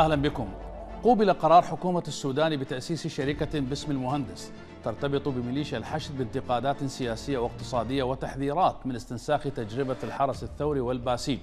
أهلا بكم قوبل قرار حكومة السودان بتأسيس شركة باسم المهندس ترتبط بميليشيا الحشد بانتقادات سياسية واقتصادية وتحذيرات من استنساخ تجربة الحرس الثوري والباسيج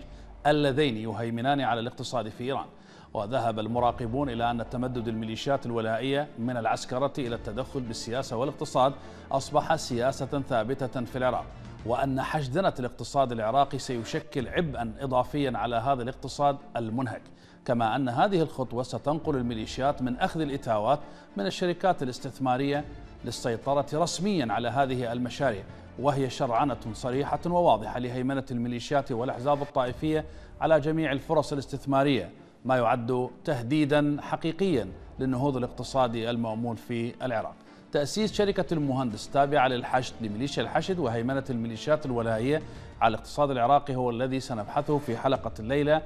اللذين يهيمنان على الاقتصاد في إيران وذهب المراقبون إلى أن تمدد الميليشيات الولائية من العسكرة إلى التدخل بالسياسة والاقتصاد أصبح سياسة ثابتة في العراق وأن حشدنة الاقتصاد العراقي سيشكل عبئا إضافيا على هذا الاقتصاد المنهك كما أن هذه الخطوة ستنقل الميليشيات من أخذ الإتاوات من الشركات الاستثمارية للسيطرة رسميا على هذه المشاريع وهي شرعنة صريحة وواضحة لهيمنة الميليشيات والأحزاب الطائفية على جميع الفرص الاستثمارية ما يعد تهديدا حقيقيا للنهوض الاقتصادي المأمول في العراق تأسيس شركة المهندس تابعة للحشد لميليشيا الحشد وهيمنة الميليشيات الولائية على الاقتصاد العراقي هو الذي سنبحثه في حلقة الليلة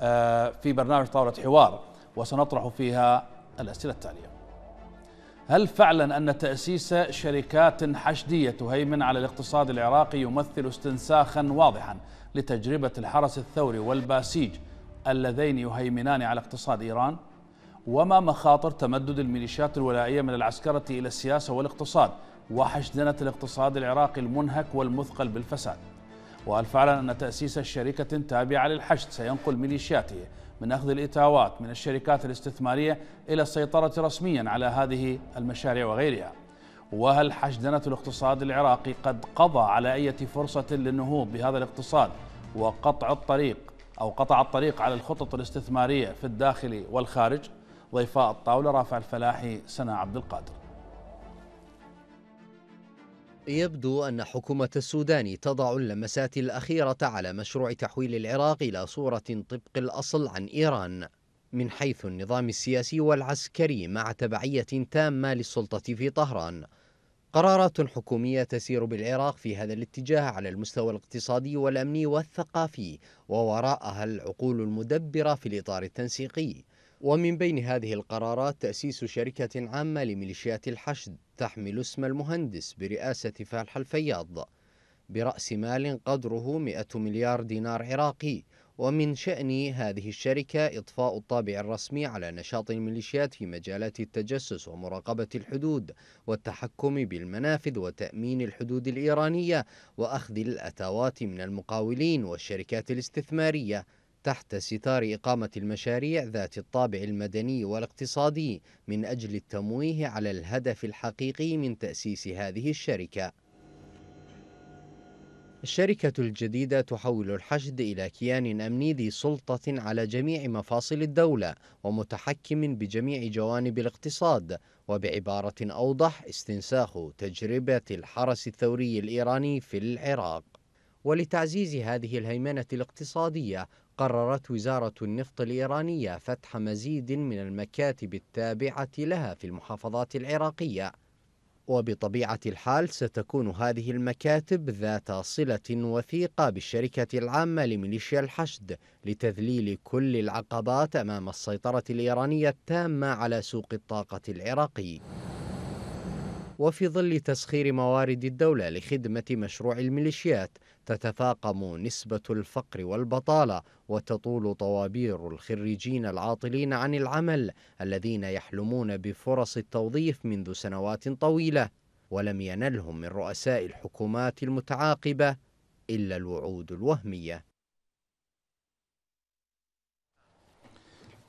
آه، في برنامج طاولة حوار وسنطرح فيها الأسئلة التالية هل فعلا أن تأسيس شركات حشدية تهيمن على الاقتصاد العراقي يمثل استنساخا واضحا لتجربة الحرس الثوري والباسيج اللذين يهيمنان على اقتصاد إيران؟ وما مخاطر تمدد الميليشيات الولائية من العسكرة إلى السياسة والاقتصاد وحشدنة الاقتصاد العراقي المنهك والمثقل بالفساد؟ وقال فعلا أن تأسيس شركة تابعة للحشد سينقل ميليشياته من أخذ الإتاوات من الشركات الاستثمارية إلى السيطرة رسميا على هذه المشاريع وغيرها وهل حشدنة الاقتصاد العراقي قد قضى على أي فرصة للنهوض بهذا الاقتصاد وقطع الطريق أو قطع الطريق على الخطط الاستثمارية في الداخل والخارج ضيفاء الطاولة رافع الفلاحي سنة عبد القادر يبدو أن حكومة السودان تضع اللمسات الأخيرة على مشروع تحويل العراق إلى صورة طبق الأصل عن إيران من حيث النظام السياسي والعسكري مع تبعية تامة للسلطة في طهران قرارات حكومية تسير بالعراق في هذا الاتجاه على المستوى الاقتصادي والأمني والثقافي ووراءها العقول المدبرة في الإطار التنسيقي ومن بين هذه القرارات تأسيس شركة عامة لميليشيات الحشد تحمل اسم المهندس برئاسة فالح الفياض برأس مال قدره 100 مليار دينار عراقي ومن شأن هذه الشركة إضفاء الطابع الرسمي على نشاط الميليشيات في مجالات التجسس ومراقبة الحدود والتحكم بالمنافذ وتأمين الحدود الإيرانية وأخذ الأتاوات من المقاولين والشركات الاستثمارية تحت ستار إقامة المشاريع ذات الطابع المدني والاقتصادي من أجل التمويه على الهدف الحقيقي من تأسيس هذه الشركة الشركة الجديدة تحول الحشد إلى كيان أمني ذي سلطة على جميع مفاصل الدولة ومتحكم بجميع جوانب الاقتصاد وبعبارة أوضح استنساخ تجربة الحرس الثوري الإيراني في العراق ولتعزيز هذه الهيمنة الاقتصادية قررت وزارة النفط الإيرانية فتح مزيد من المكاتب التابعة لها في المحافظات العراقية وبطبيعة الحال ستكون هذه المكاتب ذات صلة وثيقة بالشركة العامة لميليشيا الحشد لتذليل كل العقبات أمام السيطرة الإيرانية التامة على سوق الطاقة العراقي وفي ظل تسخير موارد الدولة لخدمة مشروع الميليشيات تتفاقم نسبة الفقر والبطالة وتطول طوابير الخريجين العاطلين عن العمل الذين يحلمون بفرص التوظيف منذ سنوات طويلة ولم ينلهم من رؤساء الحكومات المتعاقبة إلا الوعود الوهمية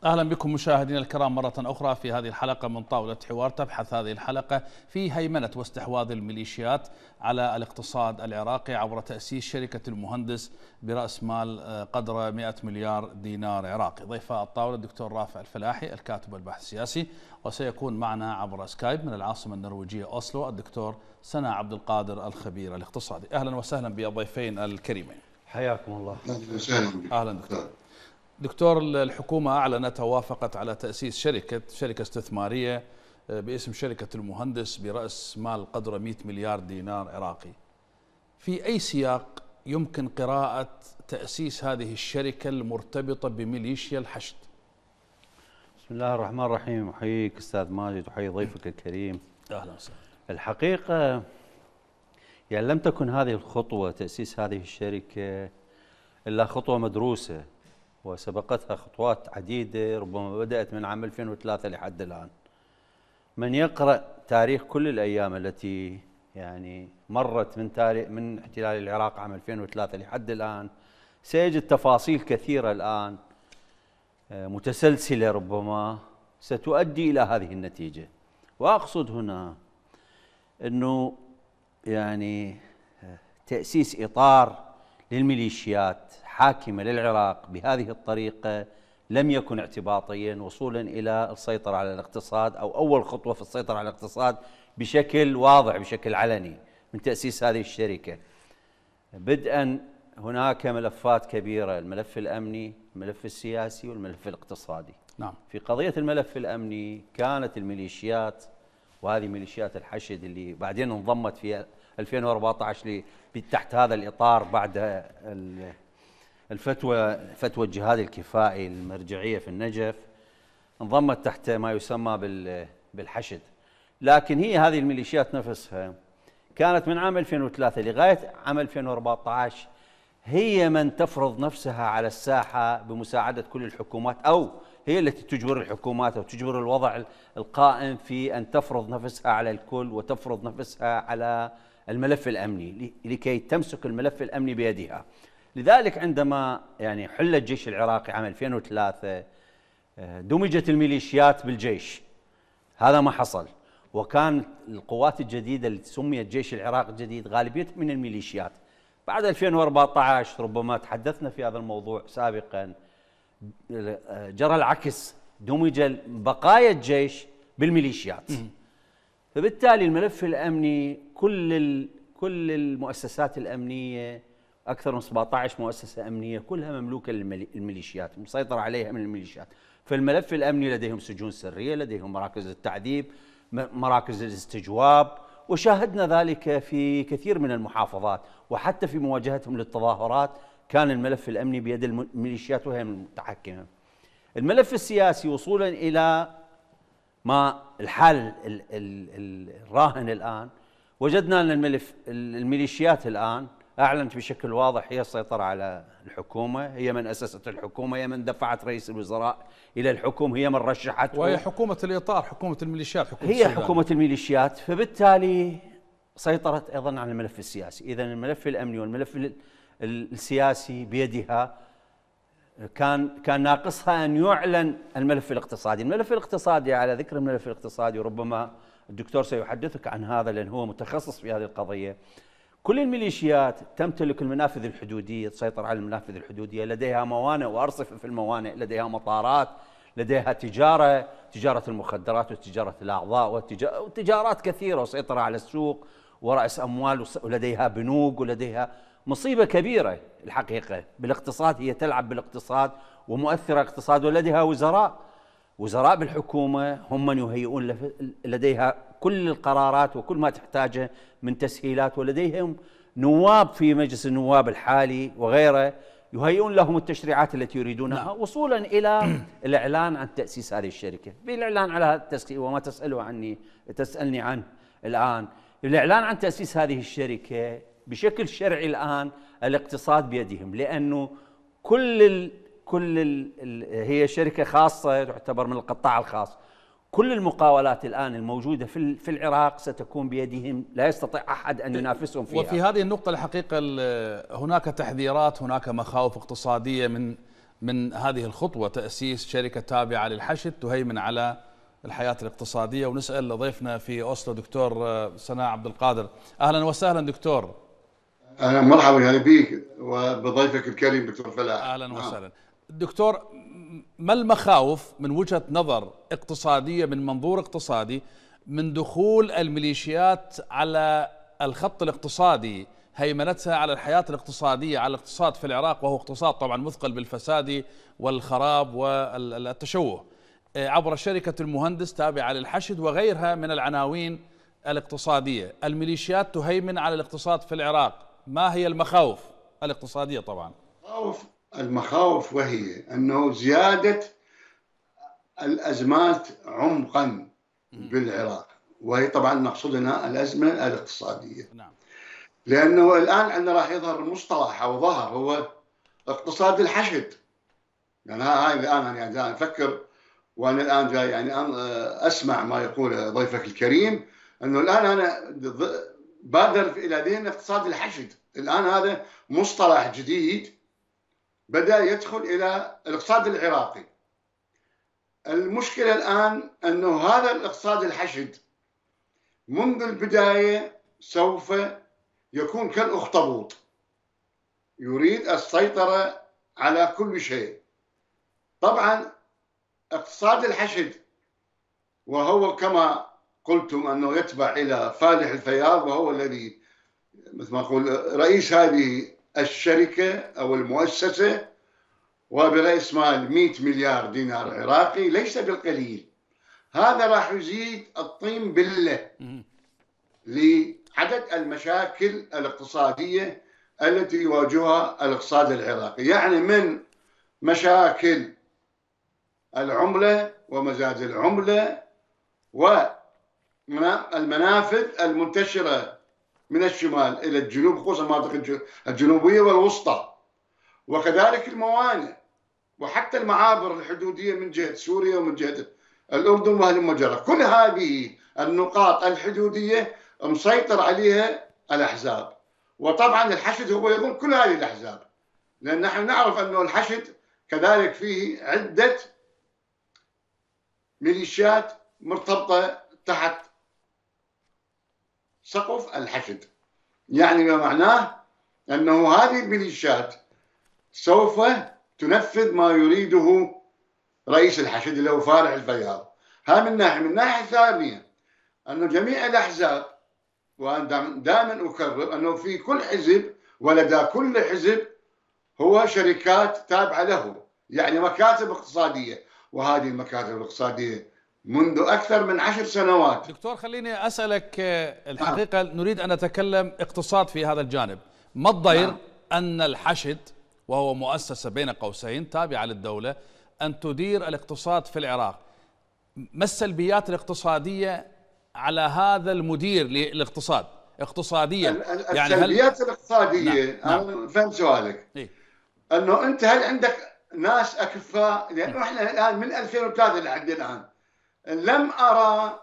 اهلا بكم مشاهدينا الكرام مره اخرى في هذه الحلقه من طاوله حوار تبحث هذه الحلقه في هيمنه واستحواذ الميليشيات على الاقتصاد العراقي عبر تاسيس شركه المهندس براس مال آه، قدره 100 مليار دينار عراقي، ضيف الطاوله الدكتور رافع الفلاحي الكاتب والباحث السياسي وسيكون معنا عبر سكايب من العاصمه النرويجيه اوسلو الدكتور سنا عبد القادر الخبير الاقتصادي، اهلا وسهلا بالضيفين الكريمين. حياكم الله. اهلا اهلا دكتور. دكتور الحكومة أعلنت وافقت على تأسيس شركة شركة استثمارية آه، باسم شركة المهندس برأس مال قدره 100 مليار دينار عراقي في أي سياق يمكن قراءة تأسيس هذه الشركة المرتبطة بميليشيا الحشد بسم الله الرحمن الرحيم أحييك أستاذ ماجد أحيي ضيفك الكريم أهلا وسهلا الحقيقة يعني لم تكن هذه الخطوة تأسيس هذه الشركة إلا خطوة مدروسة وسبقتها خطوات عديدة ربما بدأت من عام 2003 لحد الآن من يقرأ تاريخ كل الأيام التي يعني مرت من تاريخ من احتلال العراق عام 2003 لحد الآن سيجد تفاصيل كثيرة الآن آه، متسلسلة ربما ستؤدي إلى هذه النتيجة وأقصد هنا أنه يعني آه، تأسيس إطار للميليشيات حاكمة للعراق بهذه الطريقة لم يكن اعتباطيا وصولا إلى السيطرة على الاقتصاد أو أول خطوة في السيطرة على الاقتصاد بشكل واضح بشكل علني من تأسيس هذه الشركة بدءا هناك ملفات كبيرة الملف الأمني الملف السياسي والملف الاقتصادي نعم. في قضية الملف الأمني كانت الميليشيات وهذه ميليشيات الحشد اللي بعدين انضمت في 2014 تحت هذا الإطار بعد الفتوى فتوى الجهاد الكفائي المرجعية في النجف انضمت تحت ما يسمى بالحشد لكن هي هذه الميليشيات نفسها كانت من عام 2003 لغاية عام 2014 هي من تفرض نفسها على الساحة بمساعدة كل الحكومات أو هي التي تجبر الحكومات أو تجبر الوضع القائم في أن تفرض نفسها على الكل وتفرض نفسها على الملف الأمني لكي تمسك الملف الأمني بيدها لذلك عندما يعني حل الجيش العراقي عام 2003 آه، دمجت الميليشيات بالجيش هذا ما حصل وكان القوات الجديدة اللي سميت جيش العراق الجديد غالبيتها من الميليشيات بعد 2014 ربما تحدثنا في هذا الموضوع سابقا آه، جرى العكس دمج بقايا الجيش بالميليشيات فبالتالي الملف الامني كل كل المؤسسات الامنيه اكثر من 17 مؤسسه امنيه كلها مملوكه للميليشيات مسيطره عليها من الميليشيات فالملف الامني لديهم سجون سريه لديهم مراكز التعذيب مراكز الاستجواب وشاهدنا ذلك في كثير من المحافظات وحتى في مواجهتهم للتظاهرات كان الملف الامني بيد الميليشيات وهي المتحكمه الملف السياسي وصولا الى ما الحال الراهن الان وجدنا ان الملف الميليشيات الان اعلنت بشكل واضح هي السيطره على الحكومه، هي من اسست الحكومه، هي من دفعت رئيس الوزراء الى الحكم، هي من رشحته وهي حكومه الاطار، حكومه الميليشيات، حكومه هي السيدان. حكومه الميليشيات، فبالتالي سيطرت ايضا على الملف السياسي، اذا الملف الامني والملف السياسي بيدها كان كان ناقصها ان يعلن الملف الاقتصادي، الملف الاقتصادي على ذكر الملف الاقتصادي وربما الدكتور سيحدثك عن هذا لان هو متخصص في هذه القضيه. كل الميليشيات تمتلك المنافذ الحدودية تسيطر على المنافذ الحدودية لديها موانئ وأرصفة في الموانئ لديها مطارات لديها تجارة تجارة المخدرات وتجارة الأعضاء وتجارات كثيرة وسيطرة على السوق ورأس أموال ولديها بنوك ولديها مصيبة كبيرة الحقيقة بالاقتصاد هي تلعب بالاقتصاد ومؤثرة اقتصاد ولديها وزراء وزراء بالحكومة هم من يهيئون لديها كل القرارات وكل ما تحتاجه من تسهيلات ولديهم نواب في مجلس النواب الحالي وغيره يهيئون لهم التشريعات التي يريدونها نعم. وصولا الى الاعلان عن تاسيس هذه الشركه، بالاعلان على التسقيق وما تساله عني تسالني عنه الان، الاعلان عن تاسيس هذه الشركه بشكل شرعي الان الاقتصاد بيدهم لانه كل كل هي شركه خاصه تعتبر من القطاع الخاص كل المقاولات الان الموجوده في في العراق ستكون بيدهم لا يستطيع احد ان ينافسهم فيها وفي هذه النقطه الحقيقه هناك تحذيرات هناك مخاوف اقتصاديه من من هذه الخطوه تاسيس شركه تابعه للحشد تهيمن على الحياه الاقتصاديه ونسال ضيفنا في اوسلو دكتور آه، سناء عبد القادر اهلا وسهلا دكتور اهلا مرحبا بك وبضيفك الكريم دكتور فلاح اهلا نعم. وسهلا دكتور ما المخاوف من وجهة نظر اقتصادية من منظور اقتصادي من دخول الميليشيات على الخط الاقتصادي هيمنتها على الحياة الاقتصادية على الاقتصاد في العراق وهو اقتصاد طبعا مثقل بالفساد والخراب والتشوه آه، عبر شركة المهندس تابعة للحشد وغيرها من العناوين الاقتصادية الميليشيات تهيمن على الاقتصاد في العراق ما هي المخاوف الاقتصادية طبعا المخاوف وهي أنه زيادة الأزمات عمقا بالعراق وهي طبعا نقصد هنا الأزمة الاقتصادية نعم. لأنه الآن عندنا راح يظهر مصطلح أو ظهر هو اقتصاد الحشد يعني هاي الآن أنا يعني جاي أفكر وأنا الآن جاي يعني أسمع ما يقول ضيفك الكريم أنه الآن أنا بادر إلى ذهن اقتصاد الحشد الآن هذا مصطلح جديد بدأ يدخل إلى الاقتصاد العراقي المشكلة الآن أنه هذا الاقتصاد الحشد منذ البداية سوف يكون كالأخطبوط يريد السيطرة على كل شيء طبعا اقتصاد الحشد وهو كما قلتم أنه يتبع إلى فالح الفياض وهو الذي مثل ما أقول رئيس هذه الشركة أو المؤسسة وبرأس مال 100 مليار دينار عراقي ليس بالقليل هذا راح يزيد الطين بلة لعدد المشاكل الاقتصادية التي يواجهها الاقتصاد العراقي يعني من مشاكل العملة ومزاد العملة والمنافذ المنتشرة من الشمال إلى الجنوب خصوصا المناطق الجنوبية والوسطى وكذلك الموانئ وحتى المعابر الحدودية من جهة سوريا ومن جهة الأردن وهلم جرى كل هذه النقاط الحدودية مسيطر عليها الأحزاب وطبعا الحشد هو يضم كل هذه الأحزاب لأن نحن نعرف أنه الحشد كذلك فيه عدة ميليشيات مرتبطة تحت سقف الحشد يعني ما معناه أنه هذه الميليشيات سوف تنفذ ما يريده رئيس الحشد اللي هو فارع الفياض ها من ناحية من ناحية ثانية أن جميع الأحزاب وأنا دائما أكرر أنه في كل حزب ولدى كل حزب هو شركات تابعة له يعني مكاتب اقتصادية وهذه المكاتب الاقتصادية منذ أكثر من عشر سنوات دكتور خليني أسألك آه، الحقيقة آه. نريد أن نتكلم اقتصاد في هذا الجانب ما الضير آه. أن الحشد وهو مؤسسة بين قوسين تابعة للدولة أن تدير الاقتصاد في العراق ما السلبيات الاقتصادية على هذا المدير للاقتصاد اقتصاديا يعني السلبيات هل... الاقتصادية نعم،, نعم. أنا فهمت سؤالك إيه؟ أنه أنت هل عندك ناس أكفاء لأنه إحنا الآن من 2003 لحد الآن لم أرى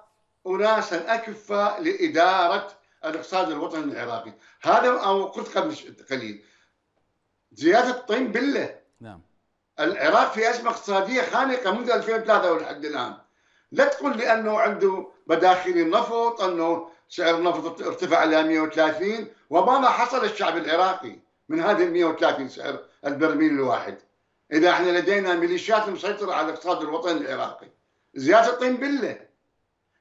أناسا أكفاء لإدارة الاقتصاد الوطني العراقي هذا أو قلت قبل قليل زيادة الطين بلة نعم العراق في أزمة اقتصادية خانقة منذ 2003 ولحد الآن لا تقول لي أنه عنده مداخيل النفط أنه سعر النفط ارتفع إلى 130 وماذا حصل الشعب العراقي من هذه ال 130 سعر البرميل الواحد إذا احنا لدينا ميليشيات مسيطرة على الاقتصاد الوطني العراقي زياده الطين بله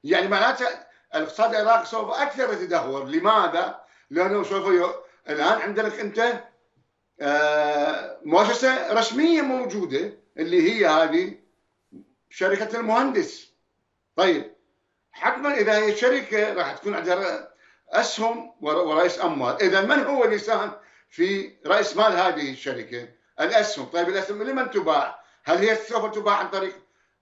يعني معناته الاقتصاد العراقي سوف اكثر يتدهور لماذا؟ لانه سوف ي... الان عندك انت آه مؤسسه رسميه موجوده اللي هي هذه شركه المهندس طيب حتما اذا هي شركه راح تكون عندها اسهم ورئيس اموال اذا من هو اللي ساهم في راس مال هذه الشركه؟ الاسهم طيب الاسهم لمن تباع؟ هل هي سوف تباع عن طريق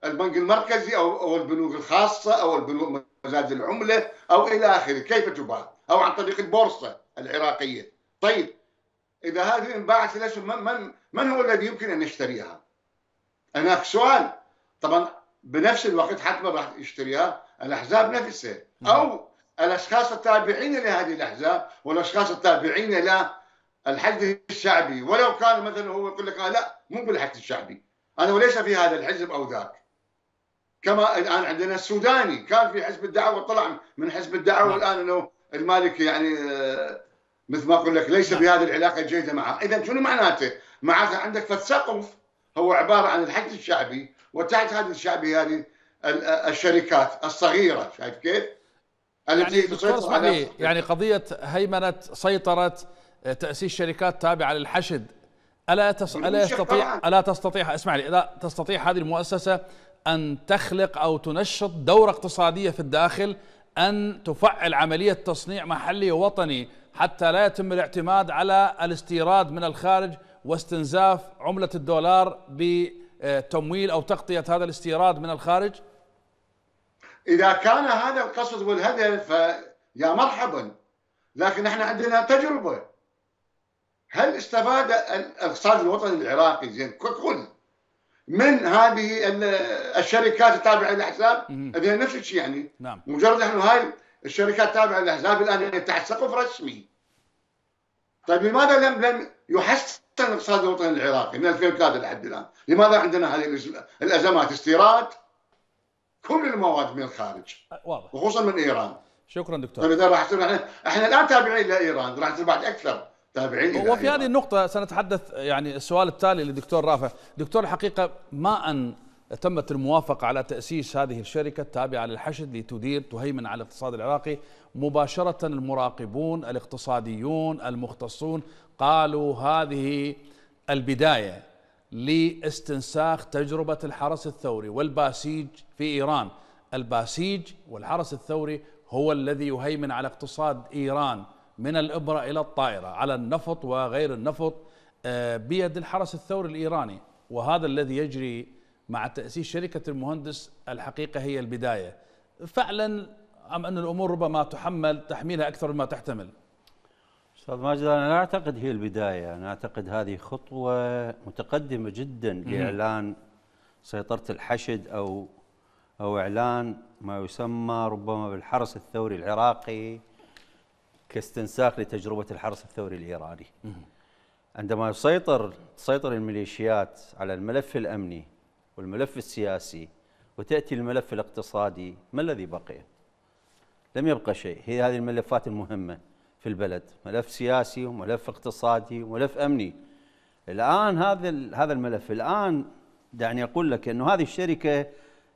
البنك المركزي أو أو البنوك الخاصة أو البنوك مزاد العملة أو إلى آخره كيف تباع أو عن طريق البورصة العراقية طيب إذا هذه انباعت الأسهم من, من من هو الذي يمكن أن يشتريها؟ هناك سؤال طبعا بنفس الوقت حتما راح يشتريها الأحزاب نفسها نعم. أو الأشخاص التابعين لهذه الأحزاب والأشخاص التابعين إلى الحشد الشعبي ولو كان مثلا هو يقول لك آه، لا مو بالحشد الشعبي أنا وليس في هذا الحزب أو ذاك كما الان عندنا السوداني كان في حزب الدعوه طلع من حزب الدعوه والان نعم. انه المالكي يعني آه، مثل ما اقول لك ليس نعم. بهذه العلاقه الجيده معه، اذا شنو معناته؟ معناته عندك فتسقف هو عباره عن الحشد الشعبي وتحت هذا الشعبي هذه آه، الشركات الصغيره شايف كيف؟ التي يعني تسيطر على يعني قضيه هيمنه سيطره آه، تاسيس شركات تابعه للحشد الا تس... الا يستطيع الا تستطيع اسمع لي الا تستطيع هذه المؤسسه أن تخلق أو تنشط دورة اقتصادية في الداخل أن تفعل عملية تصنيع محلي ووطني حتى لا يتم الاعتماد على الاستيراد من الخارج واستنزاف عملة الدولار بتمويل أو تغطية هذا الاستيراد من الخارج؟ إذا كان هذا القصد والهدف فيا مرحبا لكن احنا عندنا تجربة هل استفاد الاقتصاد الوطني العراقي زين ككل من هذه الشركات التابعه للاحزاب هذه نفس الشيء يعني نعم. مجرد احنا هاي الشركات التابعه للاحزاب الان يعني تحت سقف رسمي طيب لماذا لم لم يحسن الاقتصاد الوطني العراقي من 2003 لحد الان؟ لماذا عندنا هذه الازمات استيراد كل المواد من الخارج أه، واضح وخصوصا من ايران شكرا دكتور طيب اذا راح احنا الان تابعين لايران راح تصير بعد اكثر تابعين وفي هذه النقطة سنتحدث يعني السؤال التالي للدكتور رافع دكتور الحقيقة ما أن تمت الموافقة على تأسيس هذه الشركة التابعة للحشد لتدير تهيمن على الاقتصاد العراقي مباشرة المراقبون الاقتصاديون المختصون قالوا هذه البداية لاستنساخ تجربة الحرس الثوري والباسيج في إيران الباسيج والحرس الثوري هو الذي يهيمن على اقتصاد إيران من الإبرة إلى الطائرة على النفط وغير النفط آه، بيد الحرس الثوري الإيراني وهذا الذي يجري مع تأسيس شركة المهندس الحقيقة هي البداية فعلا أم أن الأمور ربما تحمل تحميلها أكثر مما تحتمل استاذ ماجد انا لا اعتقد هي البدايه، انا اعتقد هذه خطوه متقدمه جدا لاعلان سيطره الحشد او او اعلان ما يسمى ربما بالحرس الثوري العراقي كاستنساخ لتجربة الحرس الثوري الإيراني عندما يسيطر تسيطر الميليشيات على الملف الأمني والملف السياسي وتأتي الملف الاقتصادي ما الذي بقي؟ لم يبقى شيء هي هذه الملفات المهمة في البلد ملف سياسي وملف اقتصادي وملف أمني الآن هذا هذا الملف الآن دعني أقول لك أنه هذه الشركة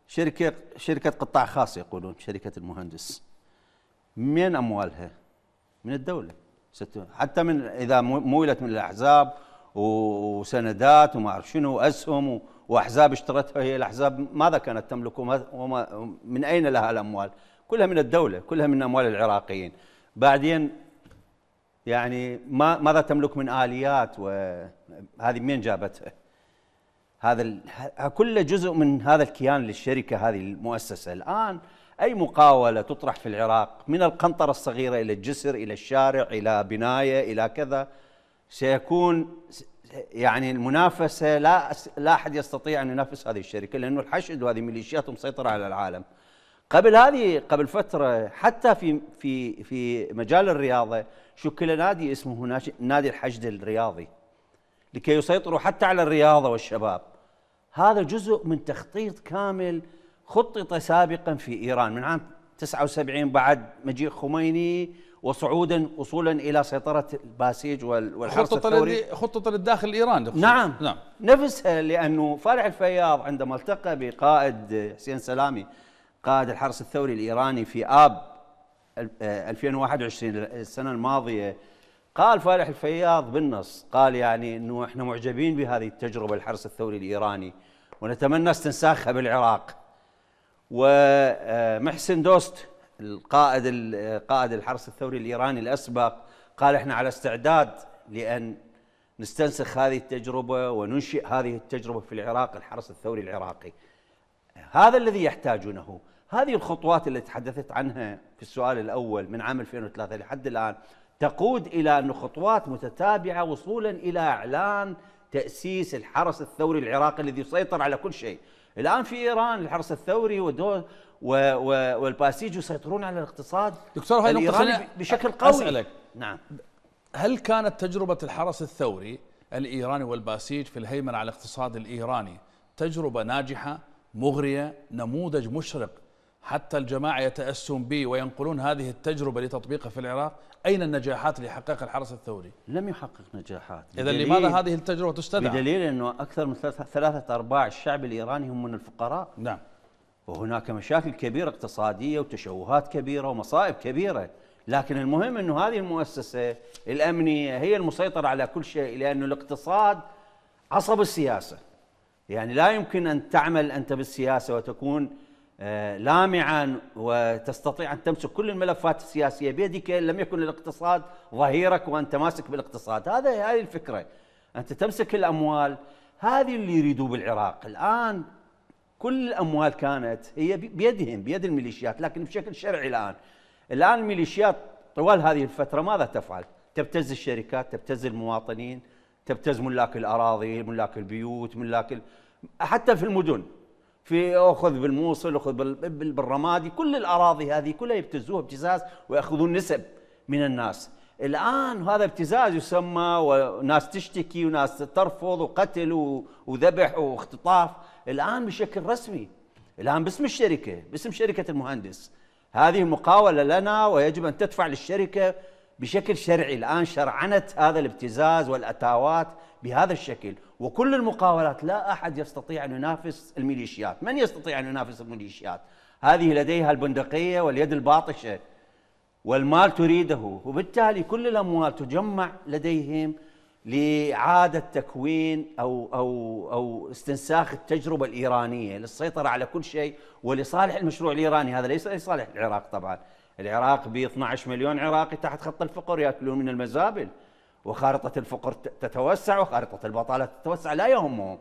شركة شركة قطاع خاص يقولون شركة المهندس من أموالها من الدولة ستون حتى من إذا مولت من الأحزاب وسندات وما أعرف شنو وأسهم وأحزاب اشترتها هي الأحزاب ماذا كانت تملك وما من أين لها الأموال كلها من الدولة كلها من أموال العراقيين بعدين يعني ما ماذا تملك من آليات وهذه من جابتها هذا كله جزء من هذا الكيان للشركة هذه المؤسسة الآن أي مقاولة تطرح في العراق من القنطرة الصغيرة إلى الجسر إلى الشارع إلى بناية إلى كذا سيكون يعني المنافسة لا لا أحد يستطيع أن ينافس هذه الشركة لأنه الحشد وهذه ميليشيات مسيطرة على العالم قبل هذه قبل فترة حتى في في في مجال الرياضة شكل نادي اسمه نادي الحشد الرياضي لكي يسيطروا حتى على الرياضة والشباب هذا جزء من تخطيط كامل خطط سابقا في إيران من عام 79 بعد مجيء خميني وصعودا وصولا الى سيطره الباسيج والحرس خطط الثوري خطط للداخل الايراني نعم نعم نفسها لانه فالح الفياض عندما التقى بقائد حسين سلامي قائد الحرس الثوري الايراني في اب 2021 آه، السنه الماضيه قال فالح الفياض بالنص قال يعني انه احنا معجبين بهذه التجربه الحرس الثوري الايراني ونتمنى استنساخها بالعراق ومحسن دوست القائد قائد الحرس الثوري الايراني الاسبق قال احنا على استعداد لان نستنسخ هذه التجربه وننشئ هذه التجربه في العراق الحرس الثوري العراقي. هذا الذي يحتاجونه، هذه الخطوات التي تحدثت عنها في السؤال الاول من عام 2003 لحد الان تقود الى انه خطوات متتابعه وصولا الى اعلان تاسيس الحرس الثوري العراقي الذي يسيطر على كل شيء، الان في ايران الحرس الثوري ودول والباسيج يسيطرون على الاقتصاد دكتور هاي نقطه بشكل قوي اسالك نعم هل كانت تجربه الحرس الثوري الايراني والباسيج في الهيمنه على الاقتصاد الايراني تجربه ناجحه مغريه نموذج مشرق حتى الجماعة يتأسون به وينقلون هذه التجربة لتطبيقها في العراق أين النجاحات اللي حققها الحرس الثوري؟ لم يحقق نجاحات إذا لماذا هذه التجربة تستدعى؟ بدليل أنه أكثر من ثلاثة أرباع الشعب الإيراني هم من الفقراء نعم وهناك مشاكل كبيرة اقتصادية وتشوهات كبيرة ومصائب كبيرة لكن المهم أنه هذه المؤسسة الأمنية هي المسيطرة على كل شيء لأنه الاقتصاد عصب السياسة يعني لا يمكن أن تعمل أنت بالسياسة وتكون آه، لامعا وتستطيع ان تمسك كل الملفات السياسيه بيدك لم يكن الاقتصاد ظهيرك وانت ماسك بالاقتصاد، هذا هذه الفكره انت تمسك الاموال هذه اللي يريدوه بالعراق، الان كل الاموال كانت هي بيدهم بيد الميليشيات لكن بشكل شرعي الان. الان الميليشيات طوال هذه الفتره ماذا تفعل؟ تبتز الشركات، تبتز المواطنين، تبتز ملاك الاراضي، ملاك البيوت، ملاك ال... حتى في المدن في اخذ بالموصل اخذ بالرمادي كل الاراضي هذه كلها يبتزوها ابتزاز وياخذون نسب من الناس الان هذا ابتزاز يسمى وناس تشتكي وناس ترفض وقتل وذبح واختطاف الان بشكل رسمي الان باسم الشركه باسم شركه المهندس هذه مقاوله لنا ويجب ان تدفع للشركه بشكل شرعي الآن شرعنت هذا الابتزاز والأتاوات بهذا الشكل وكل المقاولات لا أحد يستطيع أن ينافس الميليشيات من يستطيع أن ينافس الميليشيات هذه لديها البندقية واليد الباطشة والمال تريده وبالتالي كل الأموال تجمع لديهم لإعادة تكوين أو أو أو استنساخ التجربة الإيرانية للسيطرة على كل شيء ولصالح المشروع الإيراني هذا ليس لصالح العراق طبعا العراق ب 12 مليون عراقي تحت خط الفقر ياكلون من المزابل وخارطه الفقر تتوسع وخارطه البطاله تتوسع لا يهمهم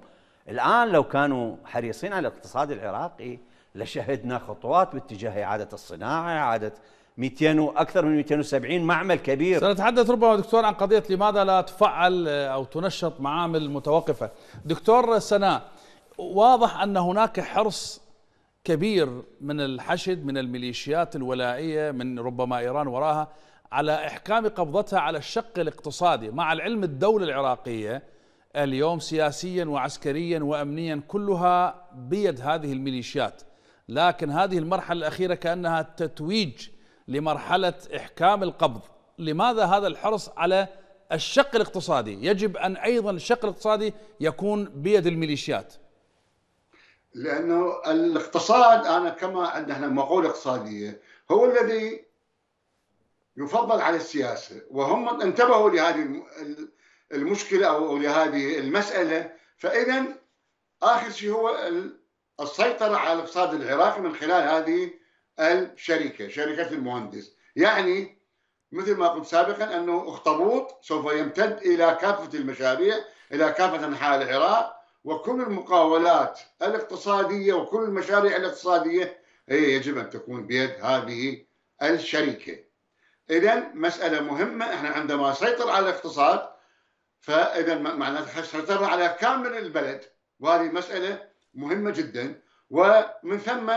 الان لو كانوا حريصين على الاقتصاد العراقي لشهدنا خطوات باتجاه اعاده الصناعه اعاده 200 واكثر من 270 معمل كبير سنتحدث ربما دكتور عن قضيه لماذا لا تفعل او تنشط معامل متوقفه دكتور سناء واضح ان هناك حرص كبير من الحشد من الميليشيات الولائية من ربما إيران وراها على إحكام قبضتها على الشق الاقتصادي مع العلم الدولة العراقية اليوم سياسيا وعسكريا وأمنيا كلها بيد هذه الميليشيات لكن هذه المرحلة الأخيرة كأنها تتويج لمرحلة إحكام القبض لماذا هذا الحرص على الشق الاقتصادي يجب أن أيضا الشق الاقتصادي يكون بيد الميليشيات لانه الاقتصاد انا كما عندنا مقوله اقتصاديه هو الذي يفضل على السياسه وهم انتبهوا لهذه المشكله او لهذه المساله فاذا اخر شيء هو السيطره على الاقتصاد العراقي من خلال هذه الشركه شركه المهندس يعني مثل ما قلت سابقا انه اخطبوط سوف يمتد الى كافه المشاريع الى كافه انحاء العراق وكل المقاولات الاقتصادية وكل المشاريع الاقتصادية هي يجب أن تكون بيد هذه الشركة إذا مسألة مهمة إحنا عندما سيطر على الاقتصاد فإذا معناتها سيطر على كامل البلد وهذه مسألة مهمة جدا ومن ثم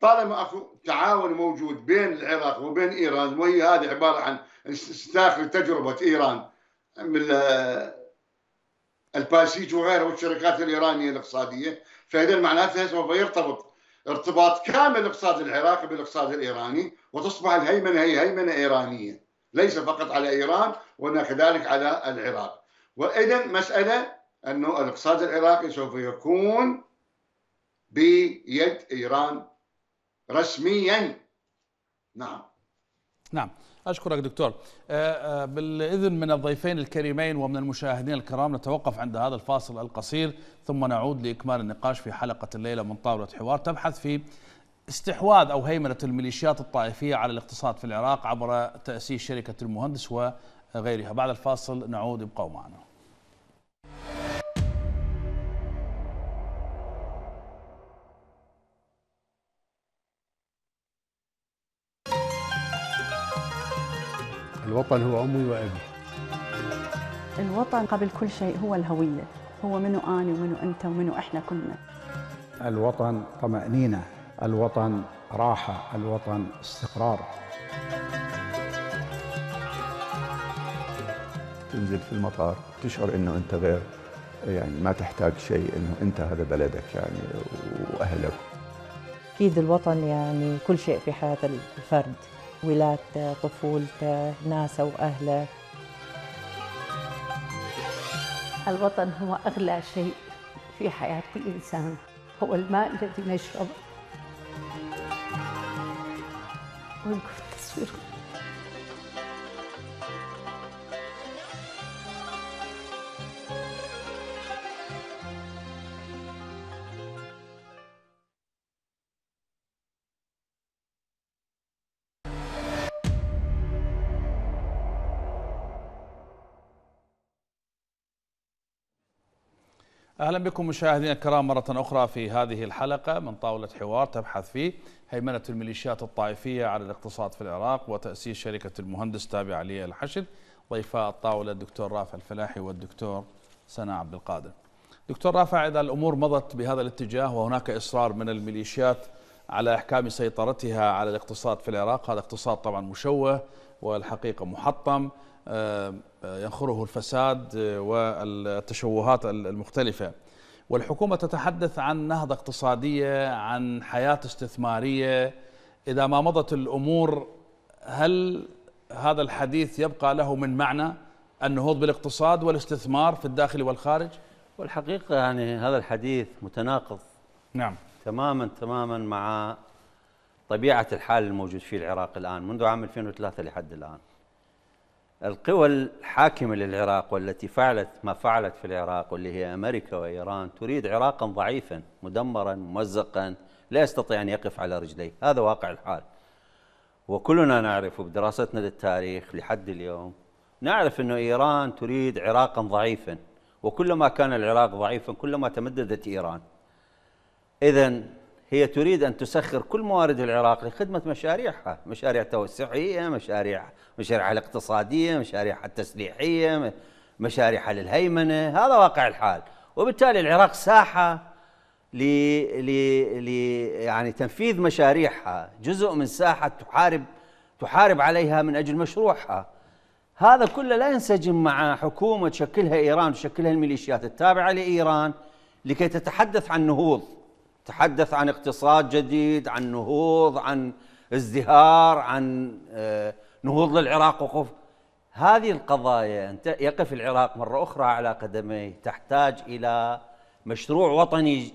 طالما اكو تعاون موجود بين العراق وبين ايران وهي هذه عباره عن استاخر لتجربه ايران من الباسيج وغيره والشركات الايرانيه الاقتصاديه فاذا معناتها سوف يرتبط ارتباط كامل الاقتصاد العراقي بالاقتصاد الايراني وتصبح الهيمنه هي هيمنه ايرانيه ليس فقط على ايران وانما كذلك على العراق واذا مساله انه الاقتصاد العراقي سوف يكون بيد ايران رسميا نعم نعم أشكرك دكتور آه، آه، بالإذن من الضيفين الكريمين ومن المشاهدين الكرام نتوقف عند هذا الفاصل القصير ثم نعود لإكمال النقاش في حلقة الليلة من طاولة حوار تبحث في استحواذ أو هيمنة الميليشيات الطائفية على الاقتصاد في العراق عبر تأسيس شركة المهندس وغيرها بعد الفاصل نعود ابقوا معنا الوطن هو أمي وأبي الوطن قبل كل شيء هو الهوية هو منو أنا ومنو أنت ومنو إحنا كلنا الوطن طمأنينة الوطن راحة الوطن استقرار تنزل في المطار تشعر انه انت غير يعني ما تحتاج شيء انه انت هذا بلدك يعني واهلك اكيد الوطن يعني كل شيء في حياه الفرد ولادته طفولته ناسه وأهله الوطن هو أغلى شيء في حياة كل إنسان هو الماء الذي نشربه ويمكن تصويره أهلا بكم مشاهدينا الكرام مرة أخرى في هذه الحلقة من طاولة حوار تبحث في هيمنة الميليشيات الطائفية على الاقتصاد في العراق وتأسيس شركة المهندس تابعة للحشد ضيفاء الطاولة الدكتور رافع الفلاحي والدكتور سناء عبد القادر دكتور رافع إذا الأمور مضت بهذا الاتجاه وهناك إصرار من الميليشيات على إحكام سيطرتها على الاقتصاد في العراق هذا اقتصاد طبعا مشوه والحقيقة محطم آه، ينخره الفساد آه، والتشوهات المختلفة والحكومة تتحدث عن نهضة اقتصادية عن حياة استثمارية إذا ما مضت الأمور هل هذا الحديث يبقى له من معنى النهوض بالاقتصاد والاستثمار في الداخل والخارج؟ والحقيقة يعني هذا الحديث متناقض نعم تماما تماما مع طبيعة الحال الموجود في العراق الآن منذ عام 2003 لحد الآن القوى الحاكمة للعراق والتي فعلت ما فعلت في العراق واللي هي أمريكا وإيران تريد عراقا ضعيفا مدمرا ممزقا لا يستطيع أن يقف على رجليه هذا واقع الحال وكلنا نعرف بدراستنا للتاريخ لحد اليوم نعرف أن إيران تريد عراقا ضعيفا وكلما كان العراق ضعيفا كلما تمددت إيران إذا هي تريد أن تسخر كل موارد العراق لخدمة مشاريعها مشاريع توسعية مشاريع مشاريعها الاقتصادية مشاريعها التسليحية مشاريعها للهيمنة هذا واقع الحال وبالتالي العراق ساحة ل ل يعني تنفيذ مشاريعها جزء من ساحة تحارب تحارب عليها من أجل مشروعها هذا كله لا ينسجم مع حكومة تشكلها إيران وتشكلها الميليشيات التابعة لإيران لكي تتحدث عن نهوض تحدث عن اقتصاد جديد عن نهوض عن ازدهار عن آه، نهوض للعراق وقف هذه القضايا انت يقف العراق مره اخرى على قدميه تحتاج الى مشروع وطني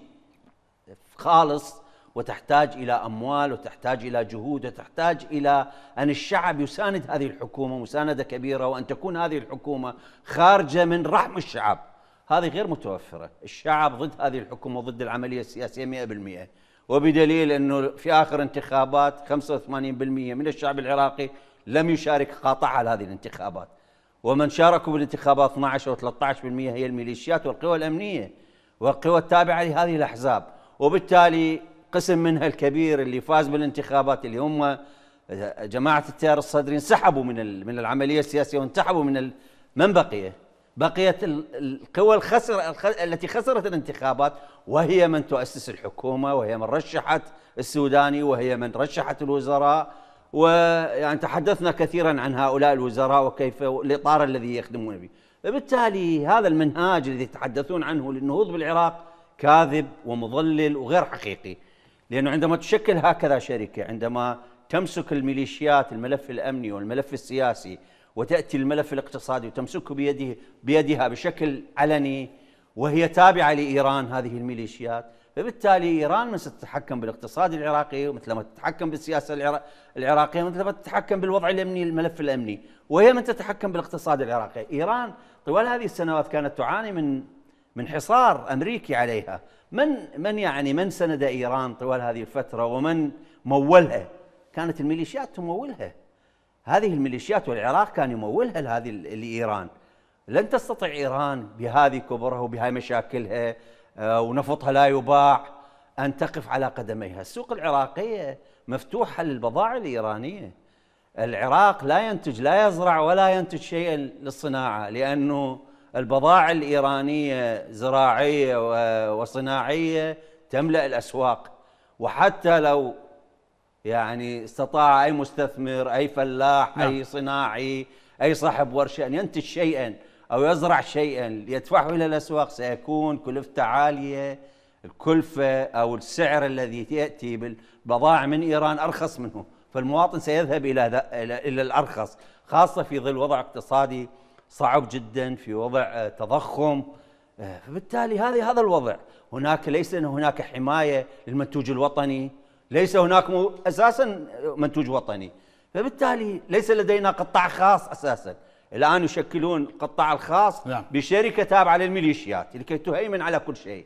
خالص وتحتاج الى اموال وتحتاج الى جهود وتحتاج الى ان الشعب يساند هذه الحكومه مسانده كبيره وان تكون هذه الحكومه خارجه من رحم الشعب هذه غير متوفرة الشعب ضد هذه الحكومة ضد العملية السياسية 100% وبدليل أنه في آخر انتخابات 85% من الشعب العراقي لم يشارك قاطع على هذه الانتخابات ومن شاركوا بالانتخابات 12 و 13% هي الميليشيات والقوى الأمنية والقوى التابعة لهذه الأحزاب وبالتالي قسم منها الكبير اللي فاز بالانتخابات اللي هم آه، جماعة التيار الصدري انسحبوا من من العملية السياسية وانسحبوا من من بقيه بقيت القوى الخسر التي خسرت الانتخابات وهي من تؤسس الحكومة وهي من رشحت السوداني وهي من رشحت الوزراء ويعني تحدثنا كثيرا عن هؤلاء الوزراء وكيف الإطار الذي يخدمون به فبالتالي هذا المنهاج الذي يتحدثون عنه للنهوض بالعراق كاذب ومضلل وغير حقيقي لأنه عندما تشكل هكذا شركة عندما تمسك الميليشيات الملف الأمني والملف السياسي وتأتي الملف الاقتصادي وتمسكه بيده بيدها بشكل علني وهي تابعة لإيران هذه الميليشيات فبالتالي إيران من ستتحكم بالاقتصاد العراقي مثلما تتحكم بالسياسة العراقية مثلما تتحكم بالوضع الأمني الملف الأمني وهي من تتحكم بالاقتصاد العراقي إيران طوال هذه السنوات كانت تعاني من من حصار أمريكي عليها من من يعني من سند إيران طوال هذه الفترة ومن مولها كانت الميليشيات تمولها هذه الميليشيات والعراق كان يمولها لهذه لايران لن تستطيع ايران بهذه كبرها وبهاي مشاكلها آه، ونفطها لا يباع ان تقف على قدميها، السوق العراقيه مفتوحه للبضائع الايرانيه. العراق لا ينتج لا يزرع ولا ينتج شيئا للصناعه لانه البضائع الايرانيه زراعيه وصناعيه تملا الاسواق وحتى لو يعني استطاع أي مستثمر أي فلاح نعم. أي صناعي أي صاحب ورشة أن ينتج شيئا أو يزرع شيئا يدفعه إلى الأسواق سيكون كلفته عالية الكلفة أو السعر الذي يأتي بالبضائع من إيران أرخص منه فالمواطن سيذهب إلى إلى الأرخص خاصة في ظل وضع اقتصادي صعب جدا في وضع آه، تضخم آه، فبالتالي هذا هذا الوضع هناك ليس هناك حماية للمنتوج الوطني ليس هناك مو... اساسا منتوج وطني فبالتالي ليس لدينا قطاع خاص اساسا الان يشكلون القطاع الخاص نعم. بشركه تابعه للميليشيات لكي تهيمن على كل شيء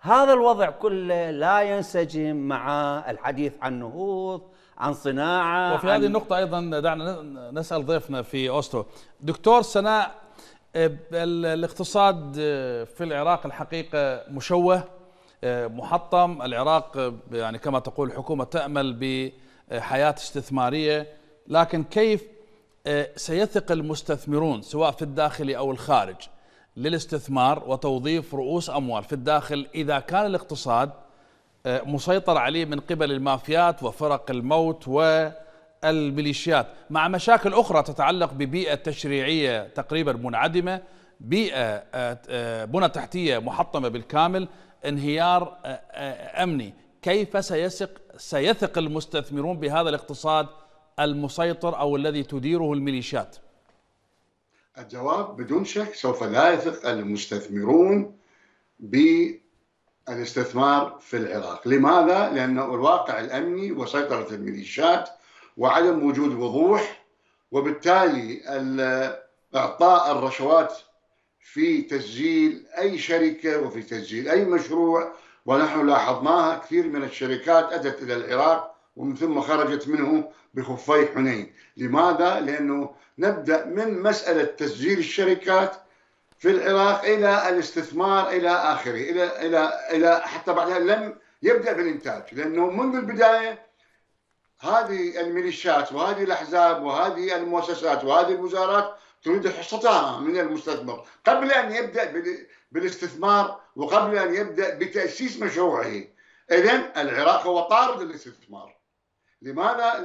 هذا الوضع كله لا ينسجم مع الحديث عن نهوض عن صناعه وفي عن... هذه النقطه ايضا دعنا نسال ضيفنا في اوسلو دكتور سناء الاقتصاد في العراق الحقيقه مشوه محطم العراق يعني كما تقول الحكومة تأمل بحياة استثمارية لكن كيف آه، سيثق المستثمرون سواء في الداخل أو الخارج للاستثمار وتوظيف رؤوس أموال في الداخل إذا كان الاقتصاد آه، مسيطر عليه من قبل المافيات وفرق الموت والميليشيات مع مشاكل أخرى تتعلق ببيئة تشريعية تقريبا منعدمة بيئه آه، آه، بنى تحتيه محطمه بالكامل انهيار آه، امني كيف سيثق سيثق المستثمرون بهذا الاقتصاد المسيطر او الذي تديره الميليشيات الجواب بدون شك سوف لا يثق المستثمرون بالاستثمار في العراق لماذا؟ لأن الواقع الأمني وسيطرة الميليشيات وعدم وجود وضوح وبالتالي إعطاء الرشوات في تسجيل أي شركة وفي تسجيل أي مشروع ونحن لاحظناها كثير من الشركات أتت إلى العراق ومن ثم خرجت منه بخفي حنين لماذا؟ لأنه نبدأ من مسألة تسجيل الشركات في العراق إلى الاستثمار إلى آخره إلى إلى إلى حتى بعدها لم يبدأ بالإنتاج لأنه منذ البداية هذه الميليشيات وهذه الأحزاب وهذه المؤسسات وهذه الوزارات تريد حصتها من المستثمر قبل أن يبدأ بالاستثمار وقبل أن يبدأ بتأسيس مشروعه إذا العراق هو طارد للاستثمار لماذا؟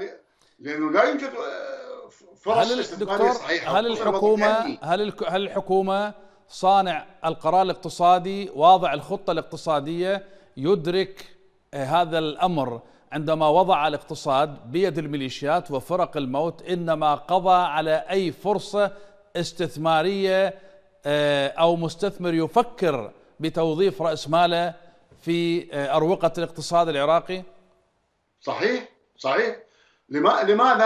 لأنه لا يوجد آه، فرص هل استثمارية هل الحكومة هل هل الحكومة صانع القرار الاقتصادي واضع الخطة الاقتصادية يدرك آه، هذا الأمر عندما وضع الاقتصاد بيد الميليشيات وفرق الموت انما قضى على اي فرصه استثمارية آه، أو مستثمر يفكر بتوظيف رأس ماله في آه، أروقة الاقتصاد العراقي؟ صحيح صحيح لماذا؟